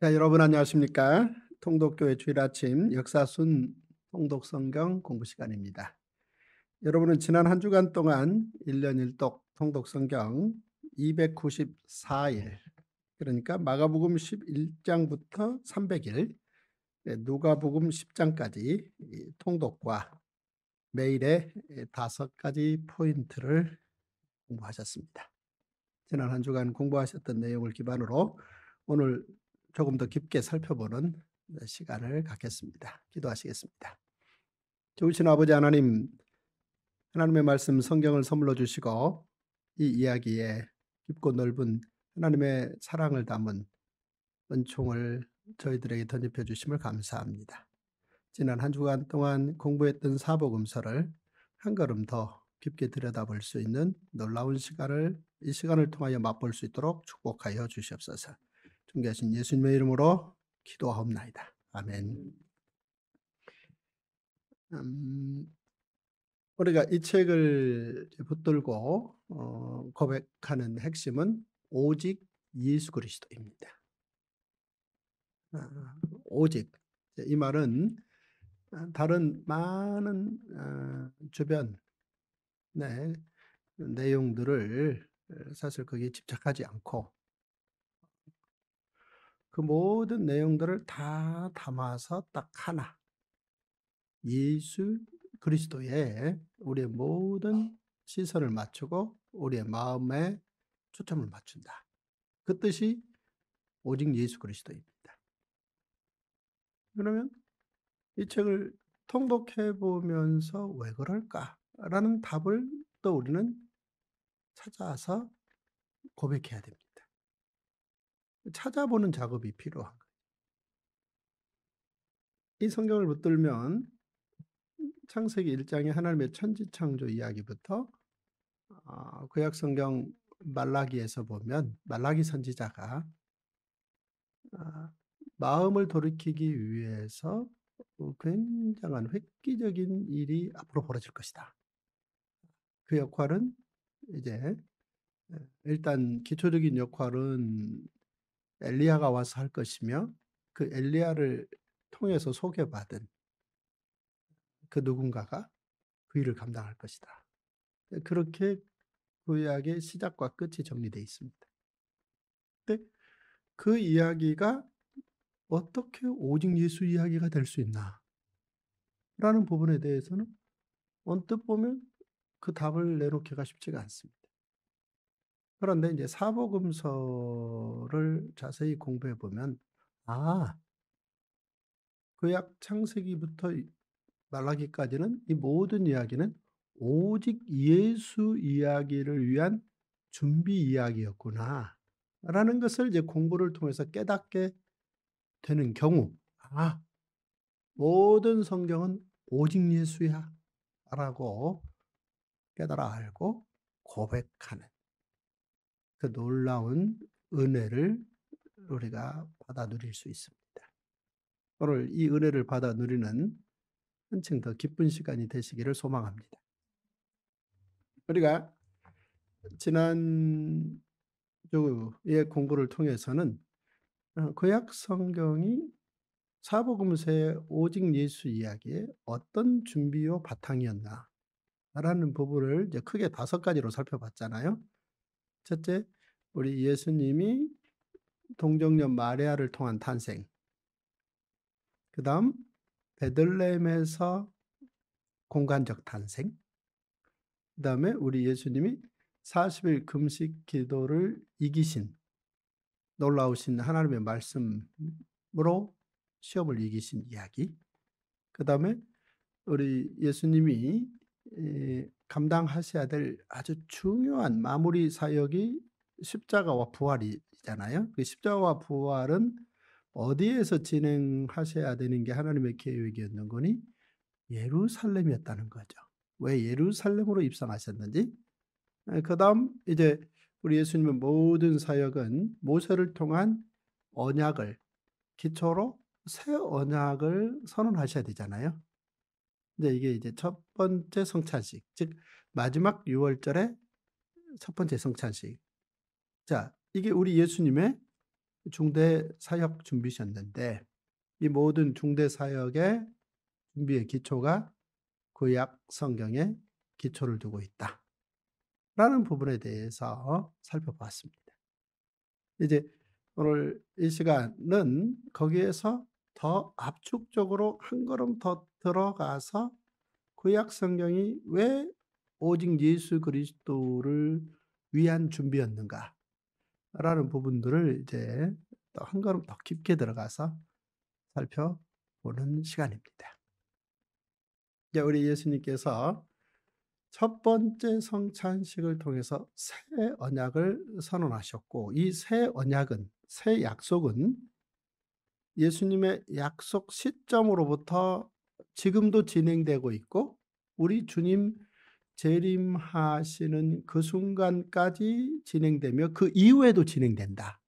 자, 여러분 안녕하십니까? 통독교회 주일 아침 역사순 통독성경 공부 시간입니다. 여러분은 지난 한 주간 동안 1년 1독 통독성경 294일 그러니까 마가복음 11장부터 300일 누가복음 10장까지 통독과 매일의 다섯 가지 포인트를 공부하셨습니다. 지난 한 주간 공부하셨던 내용을 기반으로 오늘 조금 더 깊게 살펴보는 어, 시간을 갖겠습니다. 기도하시겠습니다. 좋으신 아버지 하나님, 하나님의 말씀 성경을 선물로 주시고 이 이야기에 깊고 넓은 하나님의 사랑을 담은 은총을 저희들에게 덧입 주심을 감사합니다. 지난 한 주간 동안 공부했던 사복음서를 한 걸음 더 깊게 들여다볼 수 있는 놀라운 시간을 이 시간을 통하여 맛볼 수 있도록 축복하여 주시옵소서. 존귀하신 예수님의 이름으로 기도하옵나이다. 아멘. 음, 우리가 이 책을 붙들고 어, 고백하는 핵심은 오직 예수 그리스도입니다. 아, 오직 이 말은 아, 다른 많은 아, 주변 네, 내용들을 사실 거기에 집착하지 않고 그 모든 내용들을 다 담아서 딱 하나 예수 그리스도에 우리의 모든 시선을 맞추고 우리의 마음에 초점을 맞춘다. 그 뜻이 오직 예수 그리스도입니다. 그러면 이 책을 통독해 보면서 왜 그럴까라는 답을 또 우리는 찾아서 고백해야 됩니다. 찾아보는 작업이 필요한 거예요. 이 성경을 붙들면 창세기 1장의 하나님의 천지창조 이야기부터 어, 구약 성경 말라기에서 보면 말라기 선지자가 어, 마음을 돌이키기 위해서 굉장한 획기적인 일이 앞으로 벌어질 것이다. 그 역할은 이제 어, 일단 기초적인 역할은 엘리야가 와서 할 것이며 그 엘리야를 통해서 소개받은 그 누군가가 그 일을 감당할 것이다. 그렇게 구약의 그 시작과 끝이 정리되어 있습니다. 그 이야기가 어떻게 오직 예수 이야기가 될 수 있나? 라는 부분에 대해서는 언뜻 보면 그 답을 내놓기가 쉽지가 않습니다. 그런데 이제 사복음서를 자세히 공부해 보면 아그 약 창세기부터 말라기까지는 이 모든 이야기는 오직 예수 이야기를 위한 준비 이야기였구나 라는 것을 이제 공부를 통해서 깨닫게 되는 경우 아 모든 성경은 오직 예수야 라고 깨달아 알고 고백하는 그 놀라운 은혜를 우리가 받아 누릴 수 있습니다. 오늘 이 은혜를 받아 누리는 한층 더 기쁜 시간이 되시기를 소망합니다. 우리가 지난 주의 공부를 통해서는 어, 구약 성경이 사복음서의 오직 예수 이야기에 어떤 준비요 바탕이었나라는 부분을 이제 크게 다섯 가지로 살펴봤잖아요. 첫째, 우리 예수님이 동정녀 마리아를 통한 탄생. 그 다음, 베들레헴에서 공간적 탄생. 그 다음에 우리 예수님이 40일 금식 기도를 이기신 놀라우신 하나님의 말씀으로 시험을 이기신 이야기. 그 다음에 우리 예수님이 감당하셔야 될 아주 중요한 마무리 사역이 십자가와 부활이잖아요. 그 십자가와 부활은 어디에서 진행하셔야 되는 게 하나님의 계획이었는 거니 예루살렘이었다는 거죠. 왜 예루살렘으로 입성하셨는지. 아, 그다음 이제 우리 예수님의 모든 사역은 모세를 통한 언약을 기초로 새 언약을 선언하셔야 되잖아요. 근데 이게 이제 첫 번째 성찬식, 즉 마지막 유월절에첫 번째 성찬식. 자, 이게 우리 예수님의 중대 사역 준비셨는데 이 모든 중대 사역의 준비의 기초가 구약 성경에 기초를 두고 있다. 라는 부분에 대해서 살펴보았습니다. 이제 오늘 이 시간은 거기에서 더 압축적으로 한 걸음 더 들어가서 구약 그 성경이 왜 오직 예수 그리스도를 위한 준비였는가? 라는 부분들을 이제 또한 걸음 더 깊게 들어가서 살펴보는 시간입니다. 이제 우리 예수님께서 첫 번째 성찬식을 통해서 새 언약을 선언하셨고 이 새 언약은 새 약속은 예수님의 약속 시점으로부터 지금도 진행되고 있고 우리 주님 재림하시는 그 순간까지 진행되며 그 이후에도 진행된다.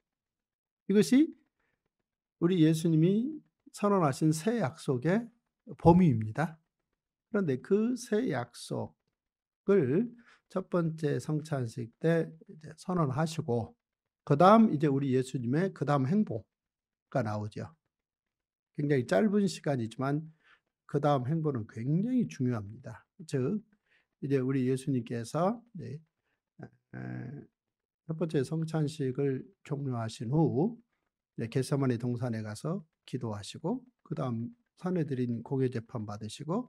이것이 우리 예수님이 선언하신 새 약속의 범위입니다. 그런데 그 새 약속을 첫 번째 성찬식 때 선언하시고 그 다음 이제 우리 예수님의 그 다음 행보가 나오죠. 굉장히 짧은 시간이지만 그 다음 행보는 굉장히 중요합니다. 즉 이제 우리 예수님께서 이첫 번째 성찬식을 종료하신 후 개세만의 동산에 가서 기도하시고 그 다음 산에 드린 고개 재판 받으시고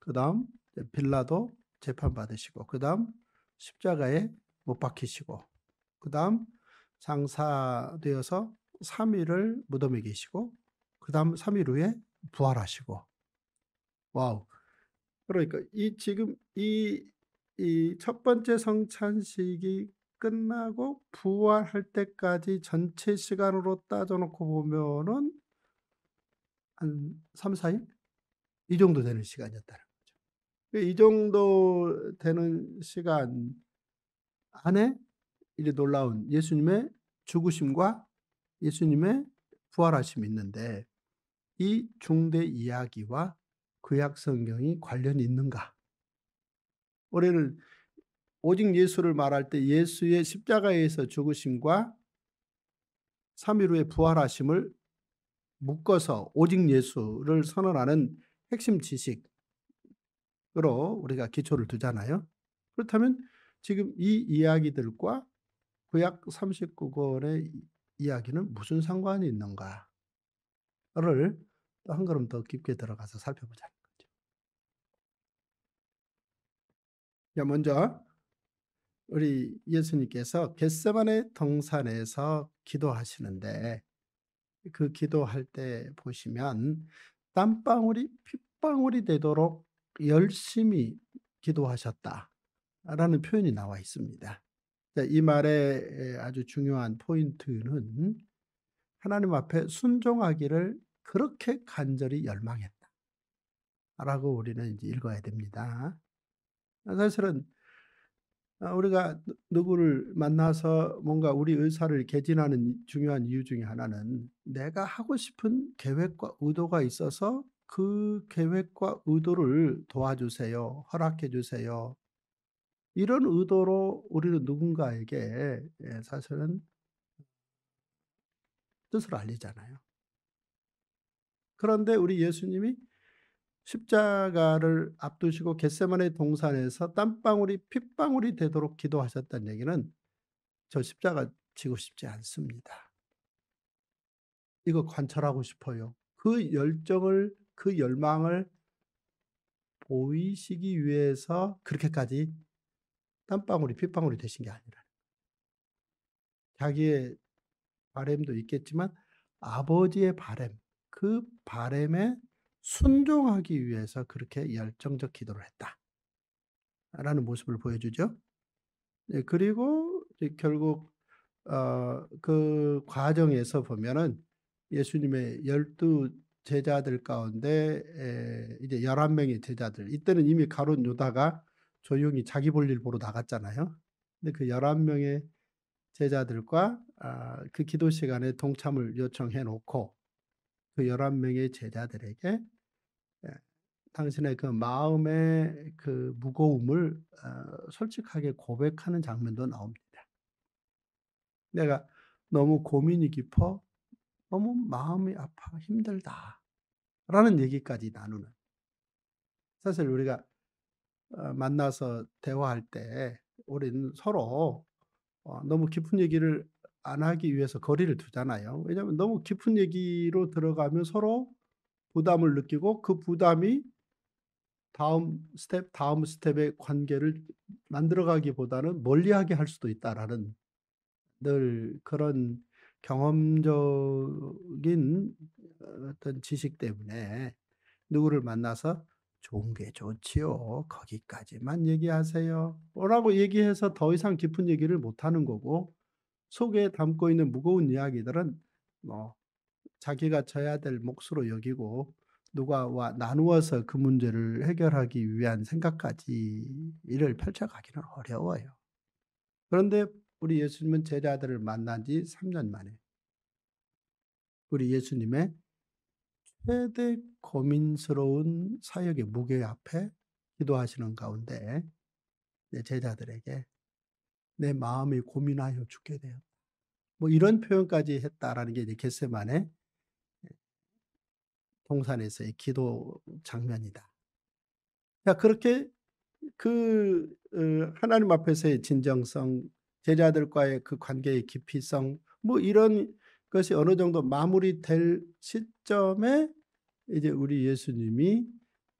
그 다음 빌라도 재판 받으시고 그 다음 십자가에 못 박히시고 그 다음 장사되어서 3일을 무덤에 계시고 그 다음 3일 후에 부활하시고 와우. 그러니까 이 지금 이이첫 번째 성찬식이 끝나고 부활할 때까지 전체 시간으로 따져놓고 보면은 한 3, 4일? 이 정도 되는 시간이었다는 거죠. 그 이 정도 되는 시간 안에 이제 놀라운 예수님의 죽으심과 예수님의 부활하심이 있는데 이 중대 이야기와 구약 그 성경이 관련이 있는가? 올해는 오직 예수를 말할 때 예수의 십자가에서 죽으심과 3일 후에 부활하심을 묶어서 오직 예수를 선언하는 핵심 지식으로 우리가 기초를 두잖아요. 그렇다면 지금 이 이야기들과 구약 그 39권의 이야기는 무슨 상관이 있는가를 또한 걸음 더 깊게 들어가서 살펴보자는 거죠. 자, 먼저 우리 예수님께서 겟세만의 동산에서 기도하시는데 그 기도할 때 보시면 땀방울이 핏방울이 되도록 열심히 기도하셨다라는 표현이 나와 있습니다. 이 말의 아주 중요한 포인트는 하나님 앞에 순종하기를 그렇게 간절히 열망했다. 라고 우리는 이제 읽어야 됩니다. 아, 사실은 아, 우리가 누구를 만나서 뭔가 우리 의사를 개진하는 중요한 이유 중에 하나는 내가 하고 싶은 계획과 의도가 있어서 그 계획과 의도를 도와주세요. 허락해 주세요. 이런 의도로 우리는 누군가에게 예, 사실은 뜻을 알리잖아요. 그런데 우리 예수님이 십자가를 앞두시고 겟세만의 동산에서 땀방울이 핏방울이 되도록 기도하셨다는 얘기는 저 십자가 지고 싶지 않습니다. 이거 관찰하고 싶어요. 그 열정을 그 열망을 보이시기 위해서 그렇게까지 땀방울이 핏방울이 되신 게 아니라 자기의 바램도 있겠지만 아버지의 바램 그 바램에 순종하기 위해서 그렇게 열정적 기도를 했다라는 모습을 보여주죠. 네, 그리고 결국 어, 그 과정에서 보면은 예수님의 열두 제자들 가운데 이제 열한 명의 제자들 이때는 이미 가룟 유다가 조용히 자기 볼일 보러 나갔잖아요. 근데 그 열한 명의 제자들과 아, 그 기도 시간에 동참을 요청해 놓고 그 11명의 제자들에게 예, 당신의 그 마음의 그 무거움을 어, 솔직하게 고백하는 장면도 나옵니다. 내가 너무 고민이 깊어 너무 마음이 아파 힘들다 라는 얘기까지 나누는 사실 우리가 어, 만나서 대화할 때 우리는 서로 어, 너무 깊은 얘기를 안 하기 위해서 거리를 두잖아요. 왜냐하면 너무 깊은 얘기로 들어가면 서로 부담을 느끼고 그 부담이 다음 스텝, 다음 스텝의 관계를 만들어가기보다는 멀리하게 할 수도 있다라는 늘 그런 경험적인 어떤 지식 때문에 누구를 만나서 좋은 게 좋지요. 거기까지만 얘기하세요. 뭐라고 얘기해서 더 이상 깊은 얘기를 못 하는 거고 속에 담고 있는 무거운 이야기들은 뭐 자기가 져야 될 몫으로 여기고 누가와 나누어서 그 문제를 해결하기 위한 생각까지 일을 펼쳐가기는 어려워요. 그런데 우리 예수님은 제자들을 만난 지 3년 만에 우리 예수님의 최대 고민스러운 사역의 무게 앞에 기도하시는 가운데 제자들에게 내 마음이 고민하여 죽게 되요. 뭐 이런 표현까지 했다라는 게 이제 겟세만의 동산에서의 기도 장면이다. 자 그렇게 그 어, 하나님 앞에서의 진정성, 제자들과의 그 관계의 깊이성, 뭐 이런 것이 어느 정도 마무리될 시점에 이제 우리 예수님이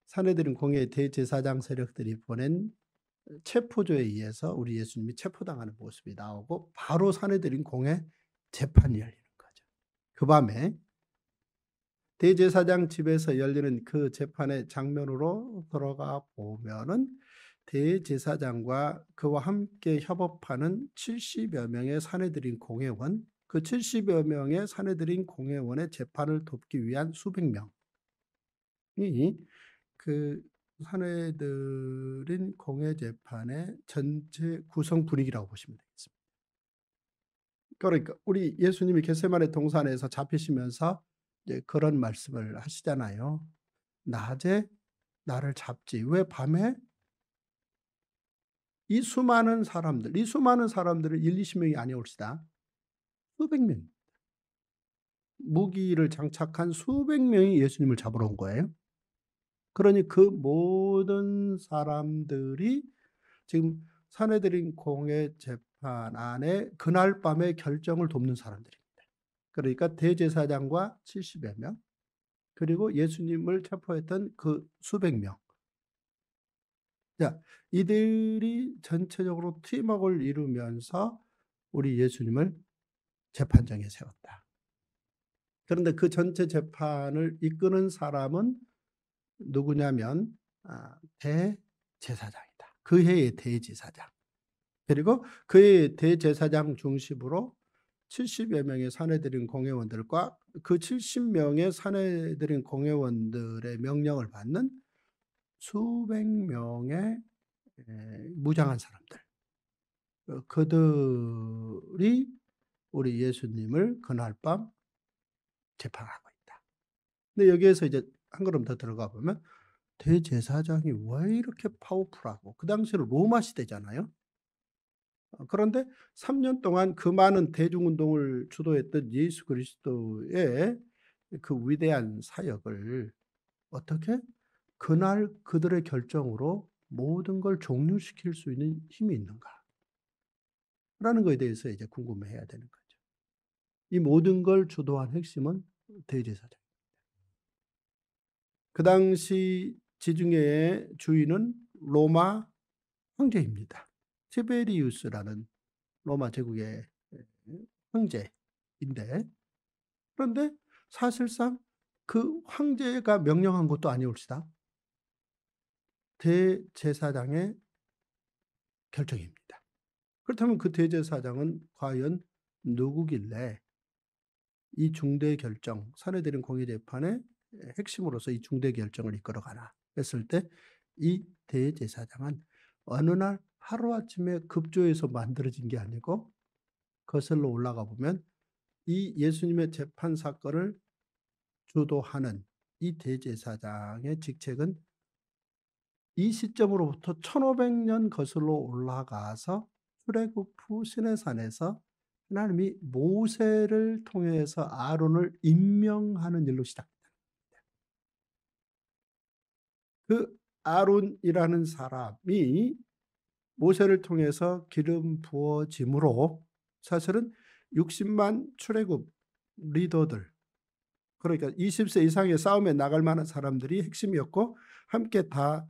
사내들은 공의 대제사장 세력들이 보낸 체포조에 의해서 우리 예수님이 체포당하는 모습이 나오고 바로 음. 사내들인 공에 재판이 열리는 거죠. 그 밤에 대제사장 집에서 열리는 그 재판의 장면으로 들어가 보면은 대제사장과 그와 함께 협업하는 70여 명의 사내들인 공회원, 그 70여 명의 사내들인 공회원의 재판을 돕기 위한 수백 명이 그 사내들인 공회재판의 전체 구성 분위기라고 보시면 되겠습니다. 그러니까 우리 예수님이 겟세만의 동산에서 잡히시면서 그런 말씀을 하시잖아요. 낮에 나를 잡지 왜 밤에 이 수많은 사람들 이 수많은 사람들을 1, 20명이 아니올시다. 수백 명 무기를 장착한 수백 명이 예수님을 잡으러 온 거예요. 그러니 그 모든 사람들이 지금 사내들인 공의 재판 안에 그날 밤에 결정을 돕는 사람들입니다. 그러니까 대제사장과 70여 명, 그리고 예수님을 체포했던 그 수백 명. 자, 이들이 전체적으로 팀웍을 이루면서 우리 예수님을 재판장에 세웠다. 그런데 그 전체 재판을 이끄는 사람은 누구냐면 아, 대제사장이다. 그 해의 대제사장. 그리고 그의 대제사장 중심으로 70여 명의 사내들인 공회원들과 그 70명의 사내들인 공회원들의 명령을 받는 수백 명의 무장한 사람들. 어, 그들이 우리 예수님을 그날 밤 재판하고 있다. 근데 여기에서 이제 한 걸음 더 들어가 보면 대제사장이 왜 이렇게 파워풀하고 그 당시는 로마 시대잖아요. 어, 그런데 3년 동안 그 많은 대중운동을 주도했던 예수 그리스도의 그 위대한 사역을 어떻게 그날 그들의 결정으로 모든 걸 종료시킬 수 있는 힘이 있는가? 라는 것에 대해서 이제 궁금해해야 되는 거죠. 이 모든 걸 주도한 핵심은 대제사장. 그 당시 지중해의 주인은 로마 황제입니다. 티베리우스라는 로마 제국의 황제인데 그런데 사실상 그 황제가 명령한 것도 아니올시다. 대제사장의 결정입니다. 그렇다면 그 대제사장은 과연 누구길래 이 중대 결정, 사내되는 공의재판에 핵심으로서 이 중대 결정을 이끌어가라 했을 때 이 대제사장은 어느 날 하루아침에 급조해서 만들어진 게 아니고 거슬러 올라가 보면 이 예수님의 재판 사건을 주도하는 이 대제사장의 직책은 이 시점으로부터 1500년 거슬러 올라가서 출애굽 후 시내산에서 하나님이 모세를 통해서 아론을 임명하는 일로 시작. 그 아론이라는 사람이 모세를 통해서 기름 부어짐으로 사실은 60만 출애굽 리더들 그러니까 20세 이상의 싸움에 나갈 만한 사람들이 핵심이었고 함께 다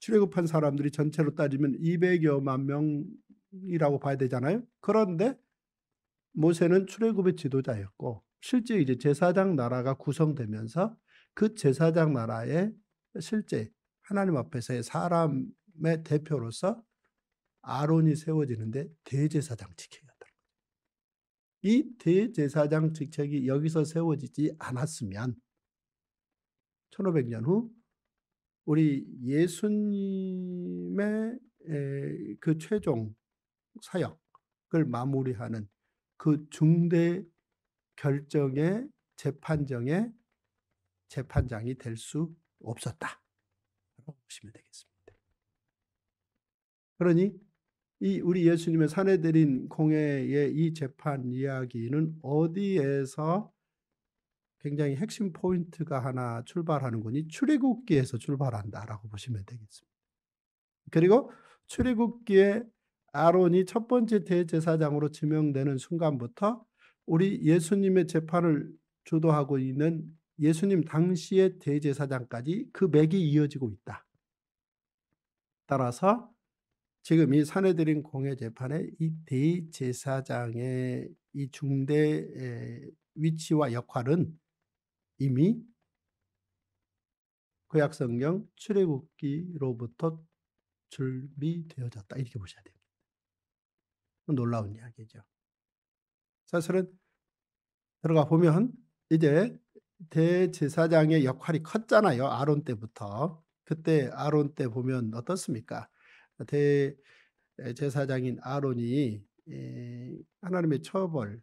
출애굽한 사람들이 전체로 따지면 200여만 명이라고 봐야 되잖아요. 그런데 모세는 출애굽의 지도자였고 실제 이제 제사장 나라가 구성되면서 그 제사장 나라의 실제 하나님 앞에서의 사람의 대표로서 아론이 세워지는데 대제사장 직책이 왔다이 대제사장 직책이 여기서 세워지지 않았으면 1500년 후 우리 예수님의 그 최종 사역을 마무리하는 그 중대 결정의 재판정의 재판장이 될수 없었다. 라고 보시면 되겠습니다. 그러니 이 우리 예수님의 산에 들인 공회의 이 재판 이야기는 어디에서 굉장히 핵심 포인트가 하나 출발하는 거니 출애굽기에서 출발한다라고 보시면 되겠습니다. 그리고 출애굽기에 아론이 첫 번째 대제사장으로 지명되는 순간부터 우리 예수님의 재판을 주도하고 있는 예수님 당시의 대제사장까지 그 맥이 이어지고 있다. 따라서 지금 이 사내들인 공회 재판에 이 대제사장의 이 중대 위치와 역할은 이미 구약 성경 출애굽기로부터 준비되어졌다 이렇게 보셔야 됩니다. 놀라운 이야기죠. 사실은 들어가 보면 이제 대제사장의 역할이 컸잖아요. 아론 때부터. 그때 아론 때 보면 어떻습니까? 대제사장인 아론이 예, 하나님의 처벌이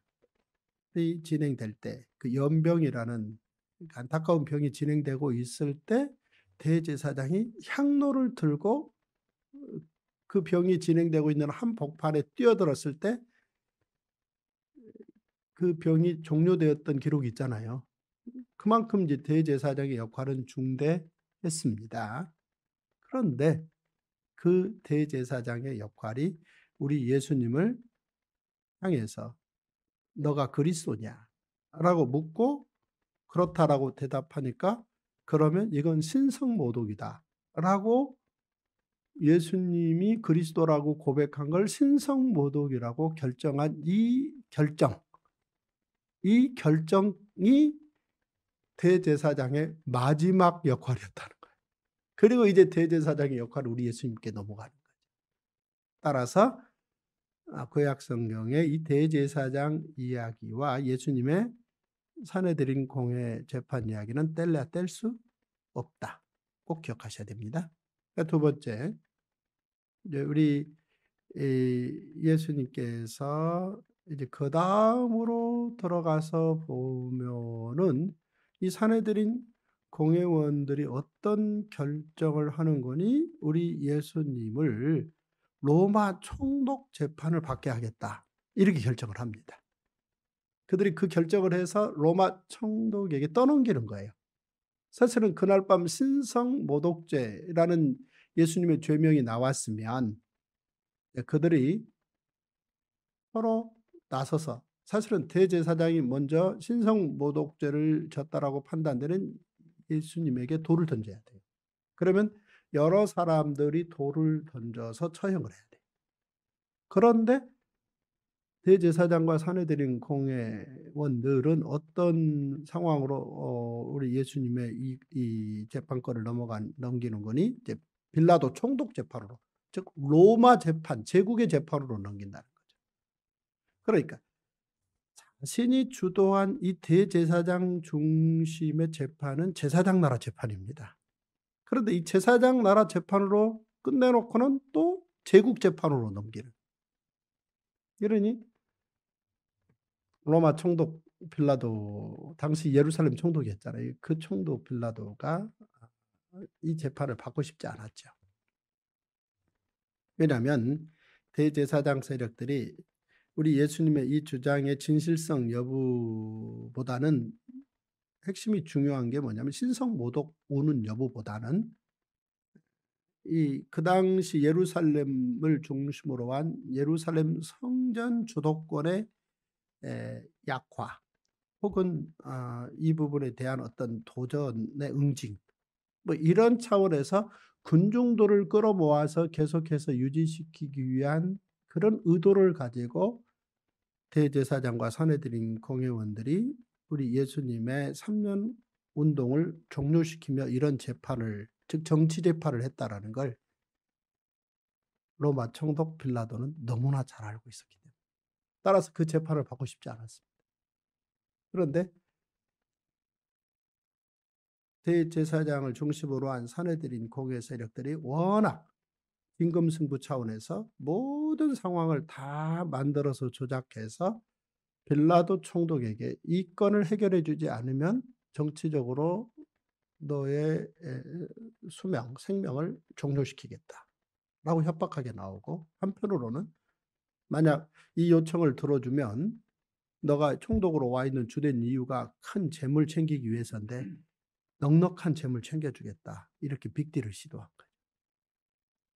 진행될 때 그 연병이라는 그 안타까운 병이 진행되고 있을 때 대제사장이 향로를 들고 그 병이 진행되고 있는 한 복판에 뛰어들었을 때 그 병이 종료되었던 기록이 있잖아요. 그만큼 이제 대제사장의 역할은 중대했습니다. 그런데 그 대제사장의 역할이 우리 예수님을 향해서 너가 그리스도냐? 라고 묻고 그렇다라고 대답하니까 그러면 이건 신성 모독이다. 라고 예수님이 그리스도라고 고백한 걸 신성 모독이라고 결정한 이 결정. 이 결정이 대제사장의 마지막 역할이었다는 거예요. 그리고 이제 대제사장의 역할을 우리 예수님께 넘어가는 거죠. 따라서 아, 구약성경의 이 대제사장 이야기와 예수님의 사내들인 공회 재판 이야기는 뗄래야 뗄 수 없다. 꼭 기억하셔야 됩니다. 그러니까 두 번째, 우리 예수님께서 이제 그 다음으로 들어가서 보면은 이 사내들인 공회원들이 어떤 결정을 하는 거니 우리 예수님을 로마 총독 재판을 받게 하겠다. 이렇게 결정을 합니다. 그들이 그 결정을 해서 로마 총독에게 떠넘기는 거예요. 사실은 그날 밤 신성 모독죄라는 예수님의 죄명이 나왔으면 그들이 서로 나서서 사실은 대제사장이 먼저 신성모독죄를 졌다라고 판단되는 예수님에게 돌을 던져야 돼요. 그러면 여러 사람들이 돌을 던져서 처형을 해야 돼요. 그런데 대제사장과 사내들인 공회원들은 어떤 상황으로 어, 우리 예수님의 이, 이 재판권을 넘어간 넘기는 거니 이제 빌라도 총독 재판으로 즉 로마 재판 제국의 재판으로 넘긴다는 거죠. 그러니까 신이 주도한 이 대제사장 중심의 재판은 제사장 나라 재판입니다. 그런데 이 제사장 나라 재판으로 끝내놓고는 또 제국 재판으로 넘기는. 이러니 로마 총독 빌라도 당시 예루살렘 총독이었잖아요. 그 총독 빌라도가 이 재판을 받고 싶지 않았죠. 왜냐하면 대제사장 세력들이 우리 예수님의 이 주장의 진실성 여부보다는 핵심이 중요한 게 뭐냐면 신성 모독 우는 여부보다는 이 그 당시 예루살렘을 중심으로 한 예루살렘 성전 주도권의 에, 약화 혹은 어, 이 부분에 대한 어떤 도전의 응징 뭐 이런 차원에서 군중도를 끌어모아서 계속해서 유지시키기 위한 그런 의도를 가지고 대제사장과 사내들인 공회원들이 우리 예수님의 3년 운동을 종료시키며 이런 재판을 즉 정치 재판을 했다라는 걸 로마 총독 빌라도는 너무나 잘 알고 있었기 때문에 따라서 그 재판을 받고 싶지 않았습니다. 그런데 대제사장을 중심으로 한 사내들인 공회 세력들이 워낙 임금승부 차원에서 모든 상황을 다 만들어서 조작해서 빌라도 총독에게 이 건을 해결해 주지 않으면 정치적으로 너의 수명, 생명을 종료시키겠다. 라고 협박하게 나오고 한편으로는 만약 이 요청을 들어주면 너가 총독으로 와 있는 주된 이유가 큰 재물 챙기기 위해서인데 음. 넉넉한 재물 챙겨주겠다. 이렇게 빅딜을 시도한 거예요.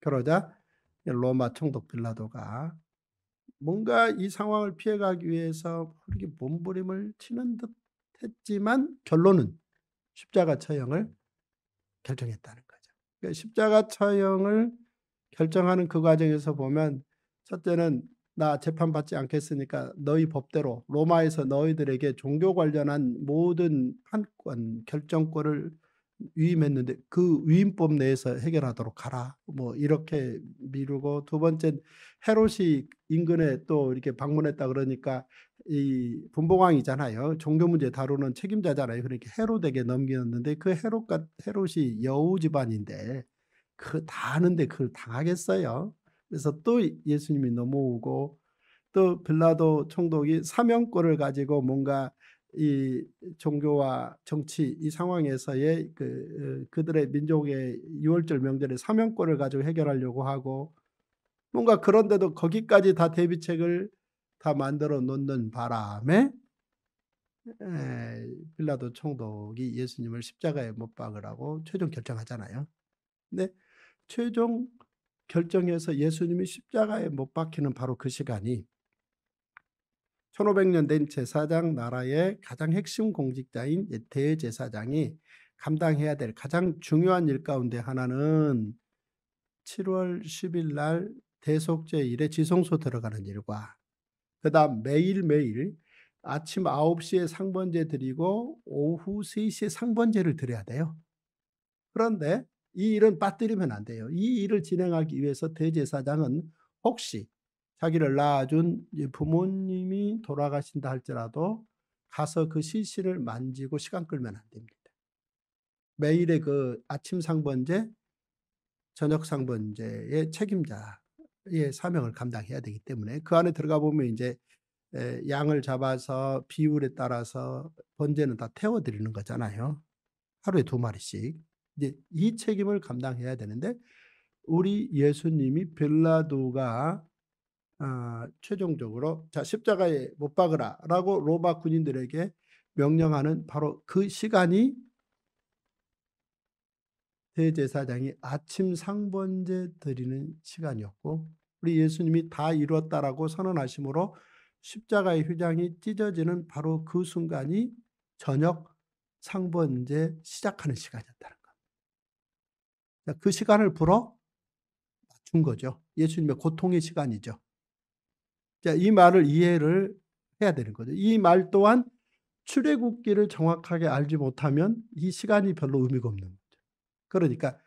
그러자 로마 총독 빌라도가 뭔가 이 상황을 피해가기 위해서 이렇게 몸부림을 치는 듯 했지만 결론은 십자가 처형을 결정했다는 거죠. 그러니까 십자가 처형을 결정하는 그 과정에서 보면 첫째는 나 재판받지 않겠으니까 너희 법대로 로마에서 너희들에게 종교 관련한 모든 판권 결정권을 위임했는데 그 위임법 내에서 해결하도록 하라. 뭐 이렇게 미루고 두 번째 헤롯이 인근에 또 이렇게 방문했다 그러니까 이 분봉왕이잖아요. 종교 문제 다루는 책임자잖아요. 그러니까 헤롯에게 넘겼는데 그 헤롯과 헤롯이 여우 집안인데 그다 아는데 그걸 당하겠어요. 그래서 또 예수님이 넘어오고 또 빌라도 총독이 사명권을 가지고 뭔가 이 종교와 정치 이 상황에서의 그 어, 그들의 민족의 유월절 명절의 사명권을 가지고 해결하려고 하고 뭔가 그런데도 거기까지 다 대비책을 다 만들어 놓는 바람에 에, 빌라도 총독이 예수님을 십자가에 못 박으라고 최종 결정하잖아요. 근데 최종 결정해서 예수님이 십자가에 못 박히는 바로 그 시간이 1500년 된 제사장 나라의 가장 핵심 공직자인 대제사장이 감당해야 될 가장 중요한 일 가운데 하나는 7월 10일 날 대속제일에 지성소 들어가는 일과 그 다음 매일매일 아침 9시에 상번제 드리고 오후 3시에 상번제를 드려야 돼요. 그런데 이 일은 빠뜨리면 안 돼요. 이 일을 진행하기 위해서 대제사장은 혹시 자기를 낳아준 부모님이 돌아가신다 할지라도 가서 그 시신을 만지고 시간 끌면 안 됩니다. 매일의 그 아침 상번제, 저녁 상번제의 책임자의 사명을 감당해야 되기 때문에 그 안에 들어가 보면 이제 양을 잡아서 비율에 따라서 번제는 다 태워드리는 거잖아요. 하루에 두 마리씩. 이제 이 책임을 감당해야 되는데 우리 예수님이 빌라도가 어, 최종적으로 자 십자가에 못 박으라라고 로마 군인들에게 명령하는 바로 그 시간이 대제사장이 아침 상번제 드리는 시간이었고 우리 예수님이 다 이뤘다라고 선언하심으로 십자가의 휴장이 찢어지는 바로 그 순간이 저녁 상번제 시작하는 시간이었다는 겁니다. 그 시간을 불어 맞춘 거죠. 예수님의 고통의 시간이죠. 그러니까 이 말을 이해를 해야 되는 거죠. 이 말 또한 출애굽기를 정확하게 알지 못하면 이 시간이 별로 의미가 없는 거죠. 그러니까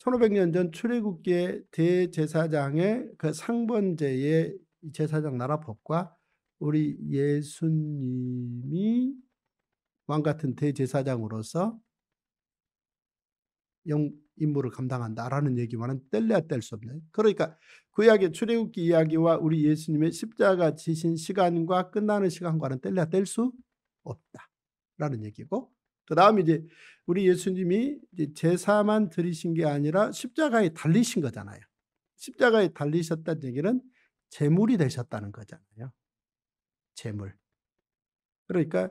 1500년 전 출애굽기의 대제사장의 그 상번제의 제사장 나라법과 우리 예수님이 왕 같은 대제사장으로서 영, 임무를 감당한다라는 얘기만은 뗄래야 뗄 수 없는 그러니까 구약의 그 출애굽기 이야기와 우리 예수님의 십자가 지신 시간과 끝나는 시간과는 뗄래야 뗄 수 없다라는 얘기고 그 다음 이제 우리 예수님이 이제 제사만 드리신 게 아니라 십자가에 달리신 거잖아요. 십자가에 달리셨다는 얘기는 재물이 되셨다는 거잖아요. 재물. 그러니까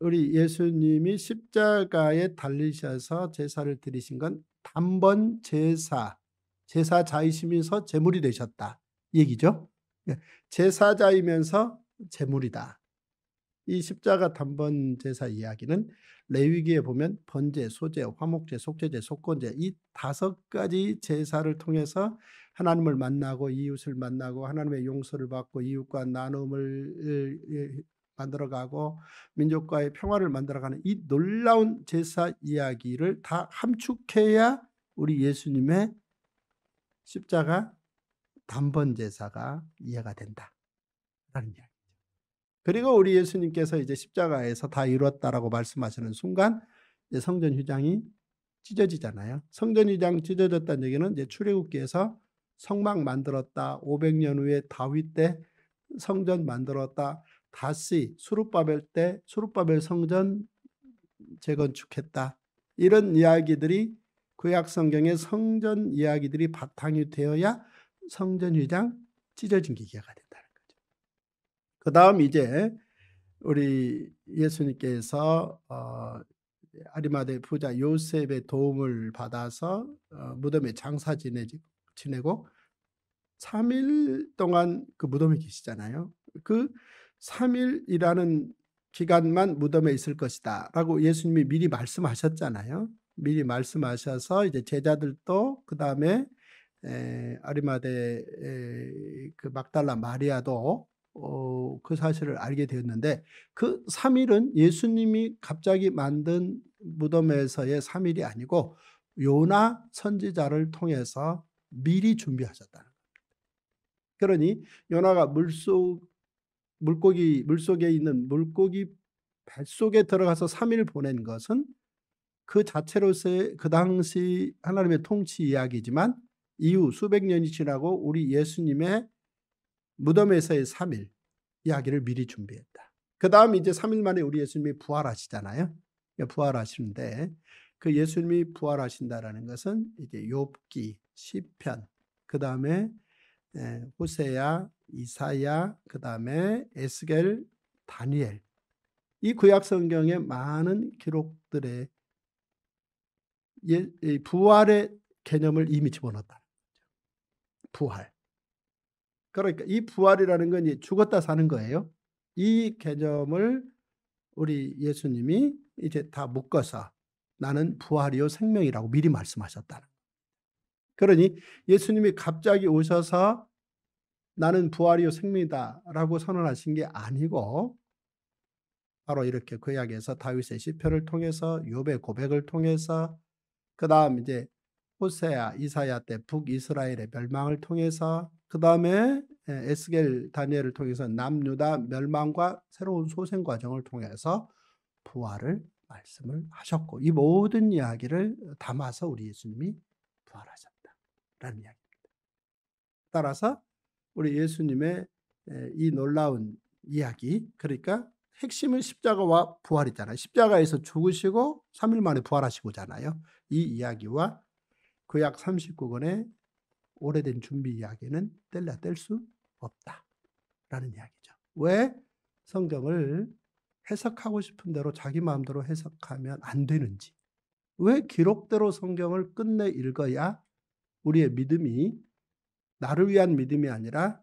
우리 예수님이 십자가에 달리셔서 제사를 드리신 건 단번 제사, 제사자이시면서 제물이 되셨다. 얘기죠. 예. 제사자이면서 제물이다. 이 십자가 단번 제사 이야기는 레위기에 보면 번제, 소제, 화목제, 속제제, 속건제 이 다섯 가지 제사를 통해서 하나님을 만나고 이웃을 만나고 하나님의 용서를 받고 이웃과 나눔을 예, 예, 만들어가고 민족과의 평화를 만들어가는 이 놀라운 제사 이야기를 다 함축해야 우리 예수님의 십자가 단번 제사가 이해가 된다라는 이야기죠. 그리고 우리 예수님께서 이제 십자가에서 다 이루었다라고 말씀하시는 순간 이제 성전 휘장이 찢어지잖아요. 성전 휘장 찢어졌다는 얘기는 이제 출애굽기에서 성막 만들었다. 500년 후에 다윗 때 성전 만들었다. 다시 수룻바벨 때 수룻바벨 성전 재건축했다. 이런 이야기들이 구약 성경의 성전 이야기들이 바탕이 되어야 성전 위장 찢어진 기계가 된다는 거죠. 그 다음 이제 우리 예수님께서 어, 아리마대 부자 요셉의 도움을 받아서 어, 무덤에 장사 지내지, 지내고 3일 동안 그 무덤에 계시잖아요. 그 3일이라는 기간만 무덤에 있을 것이다. 라고 예수님이 미리 말씀하셨잖아요. 미리 말씀하셔서 이제 제자들도 그 다음에 아리마대 그 막달라 마리아도 어, 그 사실을 알게 되었는데 그 3일은 예수님이 갑자기 만든 무덤에서의 3일이 아니고 요나 선지자를 통해서 미리 준비하셨다는 겁니다. 그러니 요나가 물속 물고기 물속에 있는 물고기 뱃속에 들어가서 3일 보낸 것은 그 자체로서의 그 당시 하나님의 통치 이야기지만 이후 수백 년이 지나고 우리 예수님의 무덤에서의 3일 이야기를 미리 준비했다. 그 다음 이제 3일 만에 우리 예수님이 부활하시잖아요. 그러니까 부활하시는데 그 예수님이 부활하신다라는 것은 이제 욥기 시편 그 다음에 호세야 이사야, 그 다음에 에스겔, 다니엘 이 구약 성경의 많은 기록들의 예, 부활의 개념을 이미 집어넣었다. 부활. 그러니까 이 부활이라는 건 죽었다 사는 거예요. 이 개념을 우리 예수님이 이제 다 묶어서 나는 부활이요 생명이라고 미리 말씀하셨다 그러니 예수님이 갑자기 오셔서 나는 부활이요 생명이다라고 선언하신 게 아니고 바로 이렇게 그약에서 다윗의 시편을 통해서 요배 고백을 통해서 그다음 이제 호세야 이사야 때 북이스라엘의 멸망을 통해서 그다음에 예, 에스겔 다니엘을 통해서 남유다 멸망과 새로운 소생 과정을 통해서 부활을 말씀을 하셨고 이 모든 이야기를 담아서 우리 예수님이 부활하셨다라는 이야기입니다. 따라서 우리 예수님의 이 놀라운 이야기 그러니까 핵심은 십자가와 부활이잖아요. 십자가에서 죽으시고 3일 만에 부활하시고잖아요. 이 이야기와 그 약 39권의 오래된 준비 이야기는 뗄래야뗄 수 없다. 라는 이야기죠. 왜 성경을 해석하고 싶은 대로 자기 마음대로 해석하면 안 되는지. 왜 기록대로 성경을 끝내 읽어야 우리의 믿음이 나를 위한 믿음이 아니라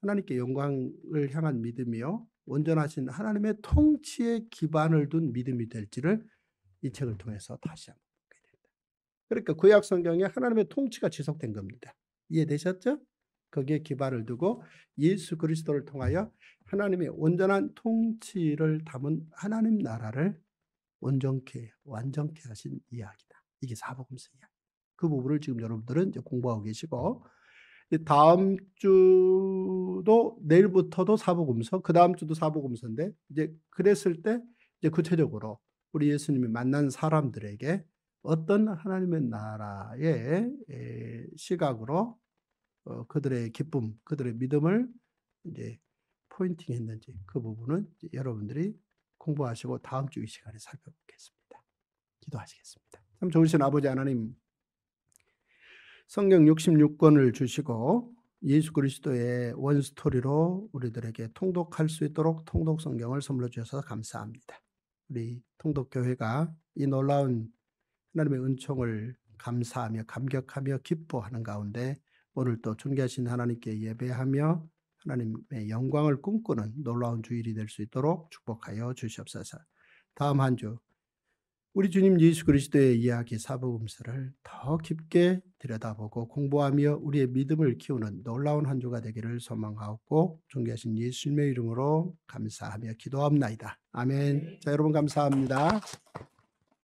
하나님께 영광을 향한 믿음이요 온전하신 하나님의 통치에 기반을 둔 믿음이 될지를 이 책을 통해서 다시 한번 보게 됩니다. 그러니까 구약 성경에 하나님의 통치가 지속된 겁니다. 이해되셨죠? 거기에 기반을 두고 예수 그리스도를 통하여 하나님의 온전한 통치를 담은 하나님 나라를 온전케 완전케 하신 이야기다. 이게 사복음서 이야기. 그 부분을 지금 여러분들은 이제 공부하고 계시고 다음 주도 내일부터도 사복음서, 그 다음 주도 사복음서인데 이제 그랬을 때 이제 구체적으로 우리 예수님이 만난 사람들에게 어떤 하나님의 나라의 시각으로 어, 그들의 기쁨, 그들의 믿음을 이제 포인팅했는지 그 부분은 여러분들이 공부하시고 다음 주 이 시간에 살펴보겠습니다. 기도하시겠습니다. 참 좋으신 아버지 하나님. 성경 66권을 주시고 예수 그리스도의 원스토리로 우리들에게 통독할 수 있도록 통독 성경을 선물해 주셔서 감사합니다. 우리 통독교회가 이 놀라운 하나님의 은총을 감사하며 감격하며 기뻐하는 가운데 오늘 또 존귀하신 하나님께 예배하며 하나님의 영광을 꿈꾸는 놀라운 주일이 될 수 있도록 축복하여 주시옵소서. 다음 한주 우리 주님 예수 그리스도의 이야기 사복음서를 더 깊게 들여다보고 공부하며 우리의 믿음을 키우는 놀라운 한 주가 되기를 소망하고 존귀하신 예수님의 이름으로 감사하며 기도합나이다. 아멘. 네. 자 여러분 감사합니다.